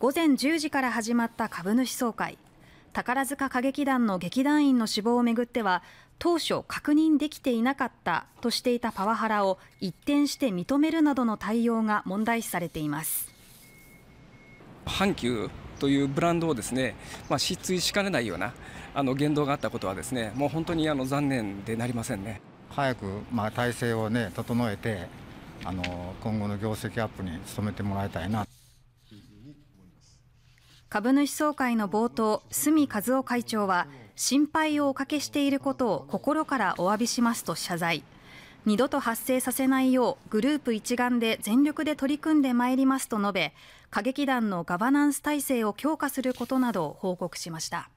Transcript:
午前10時から始まった株主総会宝塚歌劇団の劇団員の死亡をめぐっては当初確認できていなかったとしていたパワハラを一転して認めるなどの対応が問題視されています阪急というブランドをですね、まあ、失墜しかねないようなあの言動があったことはですねもう本当にあの残念でなりませんね早く、まあ、体制をね整えてあの今後の業績アップに努めてもらいたいな株主総会の冒頭、角和夫会長は心配をおかけしていることを心からお詫びしますと謝罪。二度と発生させないようグループ一丸で全力で取り組んでまいりますと述べ歌劇団のガバナンス体制を強化することなどを報告しました。